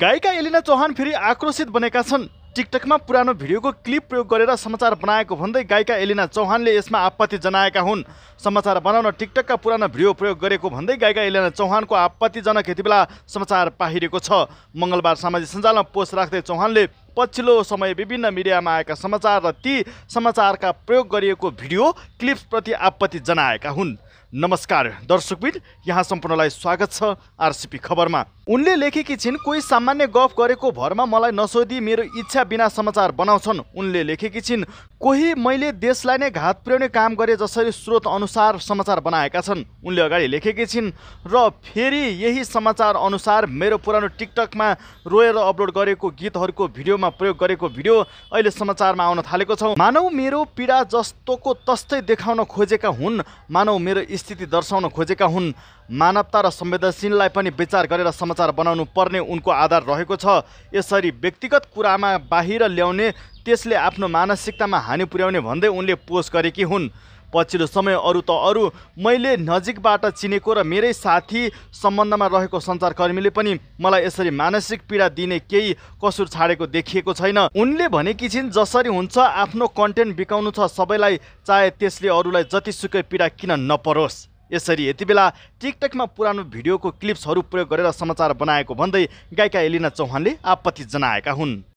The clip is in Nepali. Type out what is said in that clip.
गायिका एलिना चौहान फेरि आक्रोशित बनेका छन् टिकटकमा पुरानो भिडियोको क्लिप प्रयोग गरेर समाचार बनाएको भन्दै गायिका एलिना चौहानले यसमा आपत्ति जनाएका हुन् समाचार बनाउन टिकटकका पुरानो भिडियो प्रयोग गरेको भन्दै गायिका एलिना चौहानको आपत्तिजनक यति बेला समाचार पाहिरेको छ मङ्गलबार सामाजिक सञ्जालमा पोस्ट राख्दै चौहानले पछिल्लो समय विभिन्न मिडियामा आएका समाचार र ती समाचारका प्रयोग गरिएको भिडियो क्लिप्सप्रति आपत्ति जनाएका हुन् नमस्कार दर्शकविद यहाँ सम्पूर्णलाई स्वागत छ आरसिपी खबरमा उनले लेखेकी छिन् कोही सामान्य गफ गरेको भरमा मलाई नसोधी मेरो इच्छा बिना समाचार बनाउँछन् उनले लेखेकी छिन् कोही मैले देशलाई नै घात पुर्याउने काम गरे जसरी स्रोत अनुसार समाचार बनाएका छन् उनले अगाडि लेखेकी छिन् र फेरि यही समाचार अनुसार मेरो पुरानो टिकटकमा रोएर अपलोड गरेको गीतहरूको भिडियोमा कार्यक्रममा प्रयोग गरेको भिडियो अहिले समाचारमा आउन थालेको छ मानव मेरो पीडा जस्तोको तस्तै देखाउन खोजेका हुन् मानव मेरो स्थिति दर्शाउन खोजेका हुन् मानवता र संवेदनशीललाई पनि विचार गरेर समाचार बनाउनु पर्ने उनको आधार रहेको छ यसरी व्यक्तिगत कुरामा बाहिर ल्याउने त्यसले आफ्नो मानसिकतामा हानि पुर्याउने भन्दै उनले पोस्ट गरेकी हुन् पछिल्लो समय अरू त अरू मैले नजिकबाट चिनेको र मेरै साथी सम्बन्धमा रहेको सञ्चारकर्मीले पनि मलाई यसरी मानसिक पीडा दिने केही कसुर छाडेको देखिएको छैन उनले भनेकी छिन् जसरी हुन्छ आफ्नो कन्टेन्ट बिकाउनु छ सबैलाई चाहे त्यसले अरूलाई जतिसुकै पीडा किन नपरोस् यसरी यति बेला टिकटकमा पुरानो भिडियोको क्लिप्सहरू प्रयोग गरेर समाचार बनाएको भन्दै गायिका एलिना चौहानले आपत्ति जनाएका हुन्